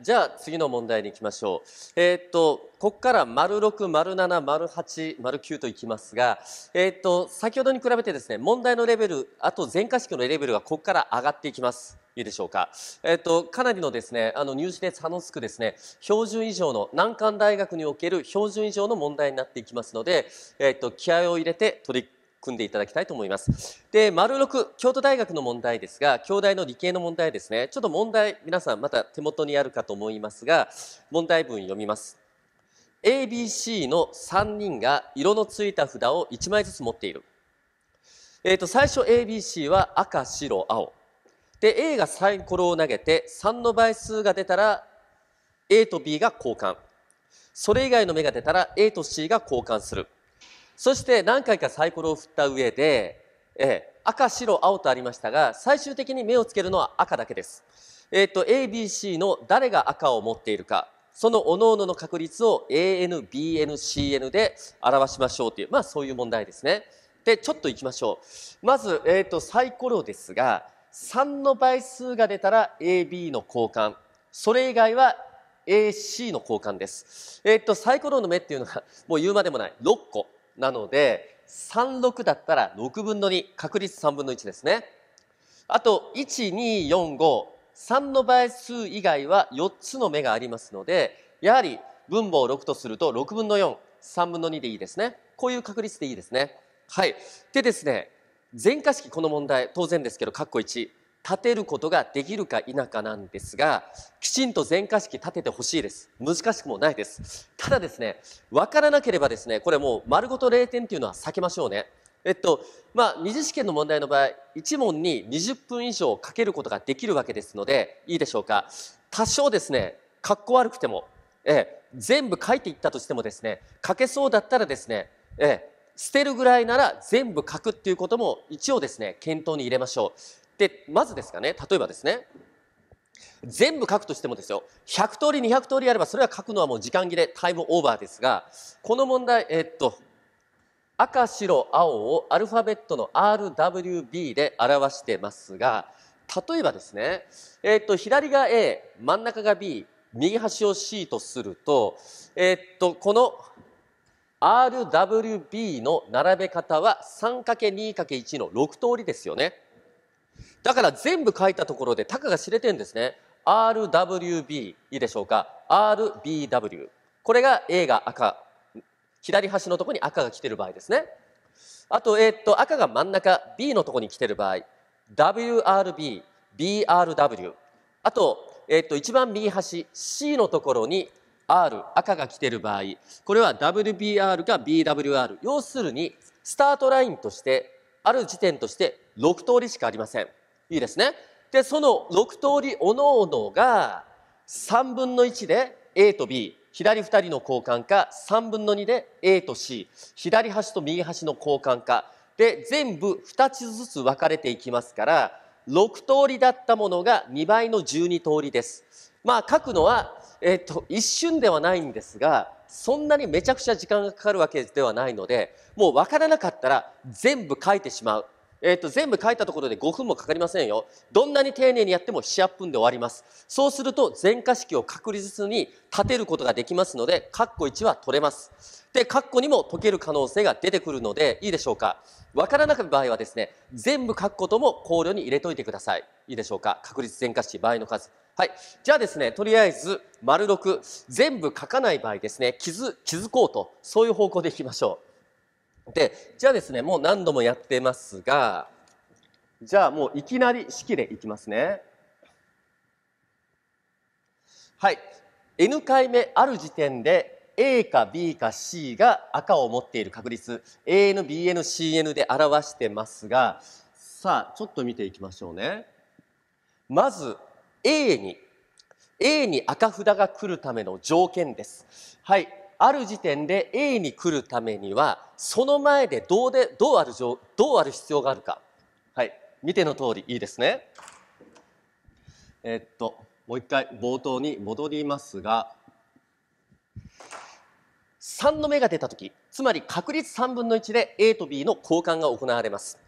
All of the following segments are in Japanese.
じゃあ次の問題に行きましょう。えー、っとここから丸六丸七丸八丸九といきますが、えー、っと先ほどに比べてですね問題のレベルあと全科式のレベルがここから上がっていきます。いいでしょうか。えっとかなりのですねあの入試で差のつくですね標準以上の難関大学における標準以上の問題になっていきますので、えっと気合を入れて取り組んでいただきたいと思います。で、丸六、京都大学の問題ですが、京大の理系の問題ですね。ちょっと問題、皆さんまた手元にあるかと思いますが、問題文読みます。ABC の3人が色のついた札を1枚ずつ持っている。えっ、ー、と、最初 ABC は赤、白、青。で、A がサイコロを投げて3の倍数が出たら A と B が交換。それ以外の目が出たら A と C が交換する。そして何回かサイコロを振った上で、えー、赤、白、青とありましたが、最終的に目をつけるのは赤だけです。えっ、ー、と、A、B、C の誰が赤を持っているか、その各々の確率を AN、BN、CN で表しましょうという、まあそういう問題ですね。で、ちょっと行きましょう。まず、えっ、ー、と、サイコロですが、3の倍数が出たら AB の交換。それ以外は AC の交換です。えっ、ー、と、サイコロの目っていうのが、もう言うまでもない、6個。なので36だったら6分の2確率3分の1ですねあと12453の倍数以外は4つの目がありますのでやはり分母を6とすると6分の43分の2でいいですねこういう確率でいいですねはいでですね全化式この問題当然ですけど括弧1立てることができるか否かなんですがきちんと全化式立ててほしいです難しくもないですただですね分からなければですねこれもう丸ごと0点っていうのは避けましょうねえっとまあ、二次試験の問題の場合1問に20分以上かけることができるわけですのでいいでしょうか多少ですねかっこ悪くても、ええ、全部書いていったとしてもですね書けそうだったらですね、ええ、捨てるぐらいなら全部書くっていうことも一応ですね検討に入れましょうで、まずですかね、例えばですね、全部書くとしてもですよ、100通り、200通りあれば、それは書くのはもう時間切れ、タイムオーバーですが、この問題、えっと、赤、白、青をアルファベットの RWB で表してますが、例えばですね、えっと、左が A、真ん中が B、右端を C とすると、えっと、この RWB の並べ方は 3×2×1 の6通りですよね。だから全部書いたところでたかが知れてるんですね。RWB いいでしょうか RBW これが A が赤左端のところに赤が来てる場合ですねあと,、えー、っと赤が真ん中 B のところに来てる場合 WRB BRW あと,、えー、っと一番右端 C のところに R 赤が来てる場合これは WBR か BWR 要するにスタートラインとしてある時点として6通りしかありません。いいですね。で、その6通りおのおのが3分の1で A と B、左2人の交換か、3分の2で A と C、左端と右端の交換か、で、全部2つずつ分かれていきますから、6通りだったものが2倍の12通りです。まあ書くのは、えっ、と、一瞬ではないんですが、そんなにめちゃくちゃ時間がかかるわけではないので、もう分からなかったら全部書いてしまう。えー、と全部書いたところで5分もかかりませんよどんなに丁寧にやっても78分で終わりますそうすると全化式を確率に立てることができますので括弧1は取れますで括弧コ2も解ける可能性が出てくるのでいいでしょうか分からなかった場合はですね全部書くことも考慮に入れといてくださいいいでしょうか確率全化式場合の数はいじゃあですねとりあえず丸6全部書かない場合ですね気づ気づこうとそういう方向でいきましょうでじゃあですねもう何度もやってますがじゃあもういきなり式でいきますねはい n 回目ある時点で A か B か C が赤を持っている確率 ANBNCN で表してますがさあちょっと見ていきましょうねまず A に A に赤札が来るための条件ですはいある時点で A に来るためにはその前でどうでどうあるどうある必要があるかはい見ての通りいいですねえっともう一回冒頭に戻りますが3の目が出た時つまり確率3分の1で A と B の交換が行われます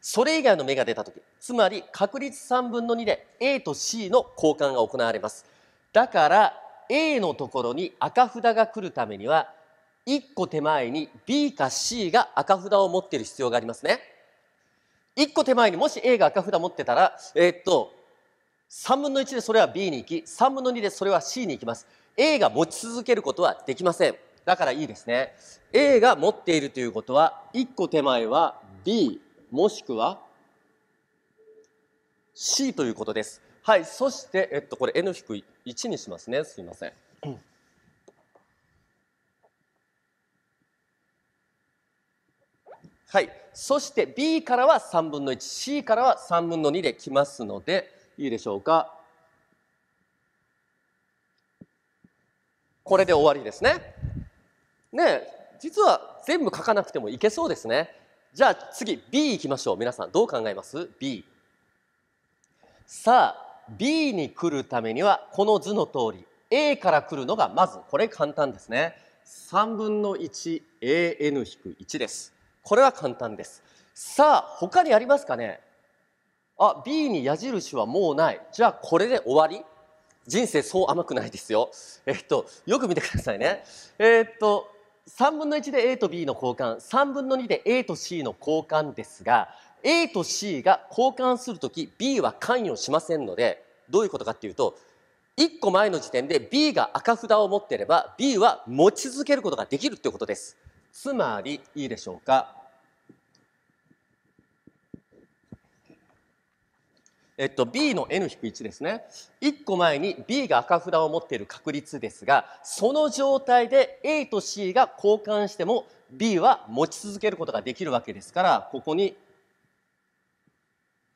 それ以外の目が出た時つまり確率3分の2で A と C の交換が行われますだから A のところに赤札が来るためには1個手前に B か C が赤札を持っている必要がありますね。1個手前にもし A が赤札持ってたら、えー、っと、3分の1でそれは B に行き、3分の2でそれは C に行きます。A が持ち続けることはできません。だからいいですね。A が持っているということは、1個手前は B、もしくは C ということです。はい、そして、えっと、これ n 低い1にしますねすいません。はい、そして B からは3分の 1C からは3分の2できますのでいいでしょうかこれで終わりですね。ね実は全部書かなくてもいけそうですね。じゃあ次 B いきましょう皆さんどう考えます ?B さあ B に来るためにはこの図の通り A から来るのがまずこれ簡単ですね。3分の 1an-1 です。これは簡単です。さあ他にありますかねあ B に矢印はもうない。じゃあこれで終わり人生そう甘くないですよ。えっとよく見てくださいね。えっと3分の1で A と B の交換3分の2で A と C の交換ですが A と C が交換するとき B は関与しませんのでどういうことかっていうと1個前の時点で B が赤札を持っていれば B は持ち続けることができるということです。つまりいいでしょうか。えっと、B の N-1 ですね1個前に B が赤札を持っている確率ですがその状態で A と C が交換しても B は持ち続けることができるわけですからここに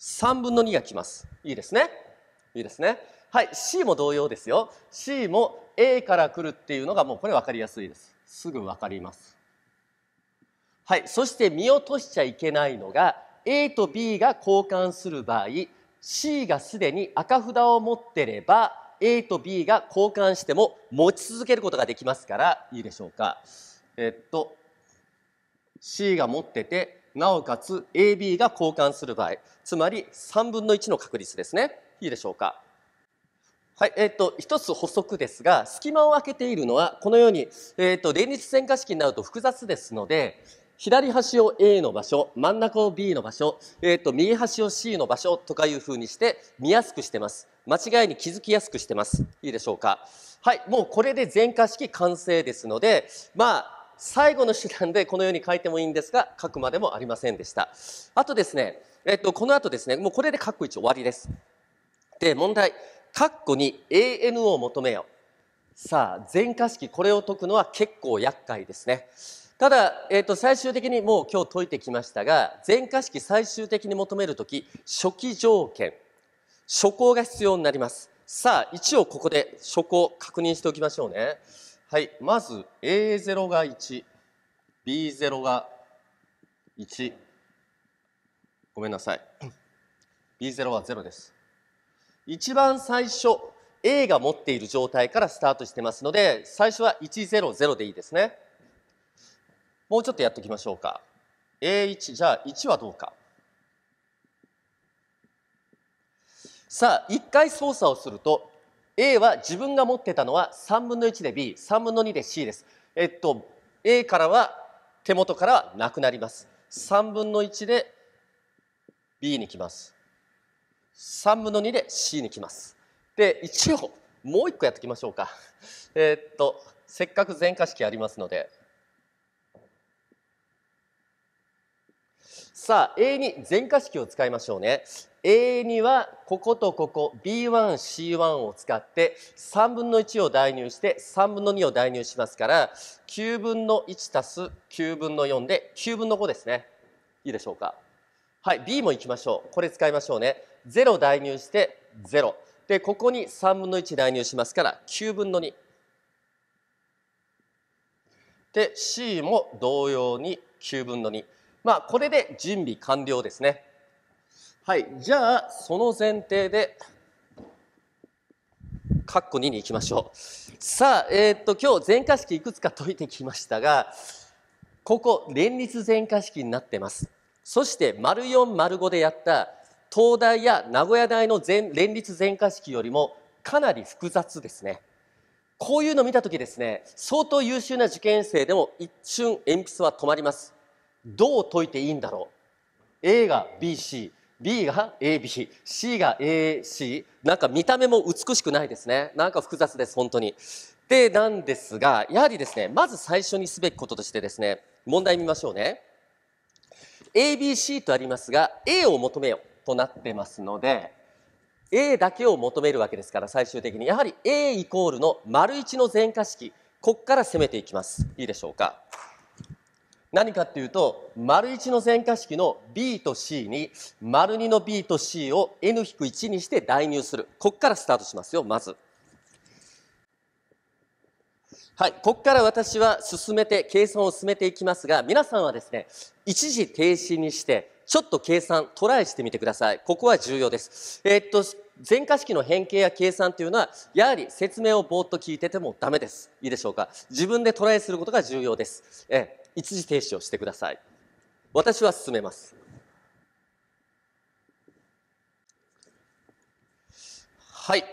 3分の2が来ます。いいですね。いいですね。はい、C も同様ですよ。C も A から来るっていうのがもうこれ分かりやすいです。すぐ分かります。はい、そして見落としちゃいけないのが A と B が交換する場合 C がすでに赤札を持ってれば A と B が交換しても持ち続けることができますからいいでしょうか。えっと C が持っててなおかつ AB が交換する場合つまり3分の1の確率ですねいいでしょうかはいえーと、一つ補足ですが隙間を空けているのはこのように、えーと、連立線化式になると複雑ですので左端を A の場所真ん中を B の場所、えーと、と右端を C の場所とかいうふうにして見やすくしてます間違いに気づきやすくしてますいいでしょうかはいもうこれで全化式完成ですのでまあ最後の手段でこのように書いてもいいんですが書くまでもありませんでしたあとですね、えっと、この後ですねもうこれで括弧1終わりですで問題括弧に AN を求めよさあ全化式これを解くのは結構厄介ですねただ、えー、と最終的にもう今日解いてきましたが全化式最終的に求める時初期条件初項が必要になりますさあ一応ここで初項確認しておきましょうねはい、まず A0 が 1B0 が1ごめんなさい B0 は0です一番最初 A が持っている状態からスタートしてますので最初は100でいいですねもうちょっとやっておきましょうか A1 じゃあ1はどうかさあ1回操作をすると A は自分が持ってたのは3分の1で B、3分の2で C です。えっと、A からは手元からはなくなります。3分の1で B に来ます。3分の2で C に来ます。で、一応もう一個やっていきましょうか。えっと、せっかく全化式ありますので、さあ A に全化式を使いましょうね A にはこことここ B1C1 を使って3分の1を代入して3分の2を代入しますから9分の1足す9分の4で9分の5ですねいいでしょうかはい B もいきましょうこれ使いましょうね0代入して0でここに3分の1代入しますから9分の2で C も同様に9分の2まあ、これで準備完了ですね。はい。じゃあ、その前提で、カッコ2に行きましょう。さあ、えー、っと、今日全化式いくつか解いてきましたが、ここ、連立全化式になってます。そして、丸4、丸5でやった、東大や名古屋大の全連立全化式よりも、かなり複雑ですね。こういうの見たときですね、相当優秀な受験生でも一瞬鉛筆は止まります。どう解いていいんだろう A が BCB が ABC が AC なんか見た目も美しくないですねなんか複雑です本当にでなんですがやはりですねまず最初にすべきこととしてですね問題見ましょうね ABC とありますが A を求めようとなってますので A だけを求めるわけですから最終的にやはり A イコールの丸1の全化式ここから攻めていきますいいでしょうか何かっていうと、丸1の全化式の B と C に、丸2の B と C を N-1 にして代入する。こっからスタートしますよ、まず。はい、ここから私は進めて、計算を進めていきますが、皆さんはですね、一時停止にして、ちょっと計算、トライしてみてください。ここは重要です。えー、っと、全化式の変形や計算というのは、やはり説明をぼーっと聞いててもダメです。いいでしょうか。自分でトライすることが重要です。えー一時停止をしてください私は進めますはい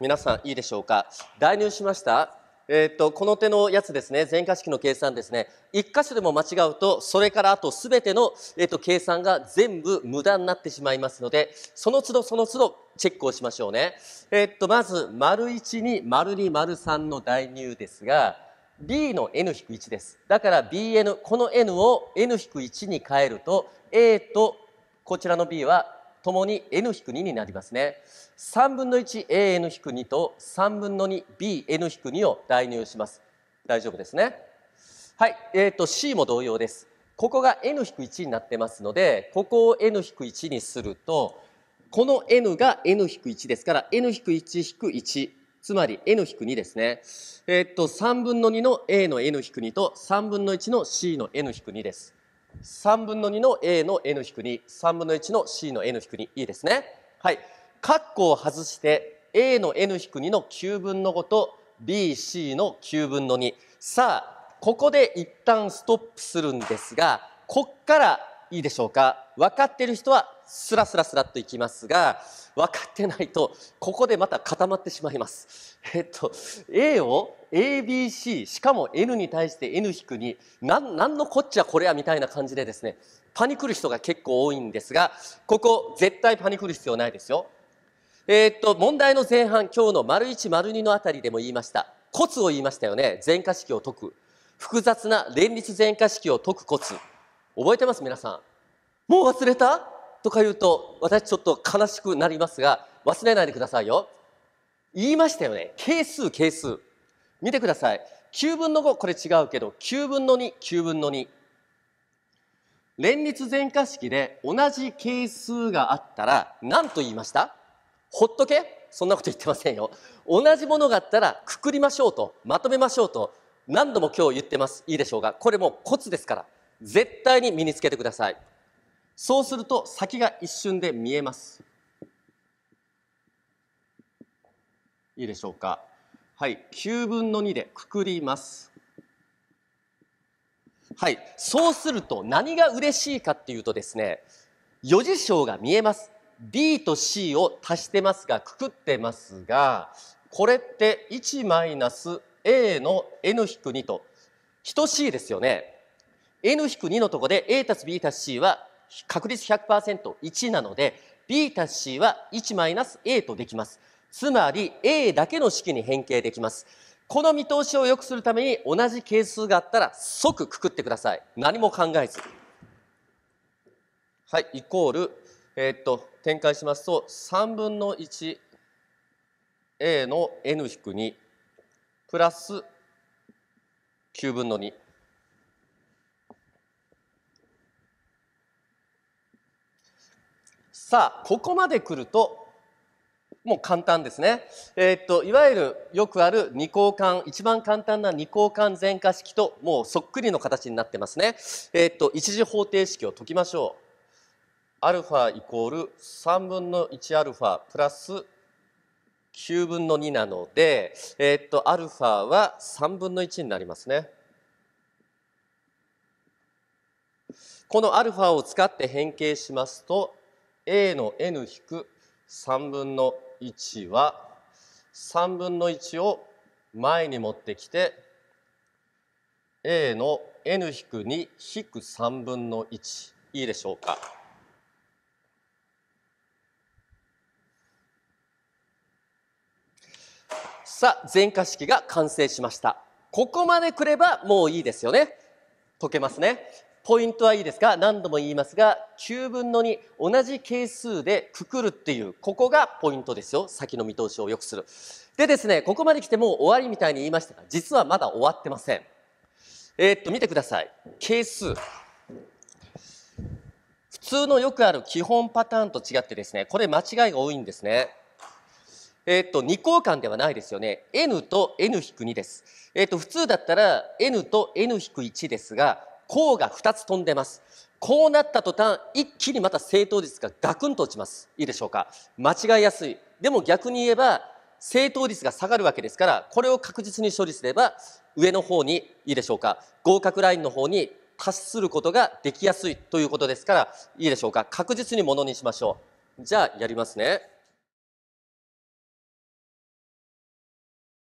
皆さんいいでしょうか代入しましたえーと、この手のやつですね全化式の計算ですね1箇所でも間違うとそれからあとすべての、えーと、計算が全部無駄になってしまいますのでその都度その都度チェックをしましょうね、えーと、とまず丸1に丸2丸3の代入ですが b の n-1 です。だから bn、この n を n-1 に変えると、a とこちらの b はともに n-2 になりますね。3分の 1an-2 と3分の 2bn-2 を代入します。大丈夫ですね。はい、えっ、ー、と c も同様です。ここが n-1 になってますので、ここを n-1 にすると、この n が n-1 ですから n-1-1 つまり n-2 ですね。えっと、3分の2の a の n-2 と3分の1の c の n-2 です。3分の2の a の n-2、3分の1の c の n-2、いいですね。はい。括弧を外して、a の n-2 の9分の5と bc の9分の2。さあ、ここで一旦ストップするんですが、こっからいいでしょうか。分かってる人はスラスラスラっといきますが分かってないとここでまた固まってしまいます。えっと A を ABC しかも N に対して N-2 何のこっちゃこれやみたいな感じでですねパニクる人が結構多いんですがここ絶対パニクる必要ないですよ。えっと問題の前半今日の丸1丸2のあたりでも言いましたコツを言いましたよね全化式を解く複雑な連立全化式を解くコツ覚えてます皆さんもう忘れたとか言うと私ちょっと悲しくなりますが忘れないでくださいよ言いましたよね係数係数見てください9分の5これ違うけど9分の29分の2連立全化式で同じ係数があったら何と言いましたほっとけそんなこと言ってませんよ同じものがあったらくくりましょうとまとめましょうと何度も今日言ってますいいでしょうかこれもコツですから絶対に身につけてくださいそうすると先が一瞬で見えますいいでしょうかはい9分の2でくくりますはいそうすると何が嬉しいかっていうとですね余事象が見えます B と C を足してますがくくってますがこれって1マイナス A の N-2 引くと等しいですよね。N-2 引くのところで A 足す B 足す C は確率 100%1 なので b たす c は1マイナス a とできます。つまり a だけの式に変形できます。この見通しを良くするために同じ係数があったら即くくってください。何も考えず。はい、イコール、えー、っと、展開しますと、3分の 1a の n-2 プラス9分の2。さあ、ここまで来ると、もう簡単ですね。えー、っと、いわゆるよくある二交換一番簡単な二交換全化式ともうそっくりの形になってますね。えー、っと、一次方程式を解きましょう。アルファイコール3分の1アルファプラス9分の2なので、えっと、アルファは3分の1になりますね。このアルファを使って変形しますと、a の n-3 引く分の1は3分の1を前に持ってきて a の n-2-3 引く分の1いいでしょうか。さあ全化式が完成しました。ここまでくればもういいですよね。解けますね。ポイントはいいですか何度も言いますが、9分の2、同じ係数でくくるっていう、ここがポイントですよ。先の見通しを良くする。でですね、ここまで来てもう終わりみたいに言いましたが、実はまだ終わってません。えー、っと、見てください。係数。普通のよくある基本パターンと違ってですね、これ間違いが多いんですね。えっと、2交換ではないですよね。n と n-2 です。えっと、普通だったら n と n-1 ですが、項が2つ飛んでます。こうなった途端、一気にまた正答率がガクンと落ちます。いいでしょうか。間違いやすい。でも逆に言えば、正答率が下がるわけですから、これを確実に処理すれば、上の方に、いいでしょうか。合格ラインの方に達することができやすいということですから、いいでしょうか。確実にものにしましょう。じゃあ、やりますね。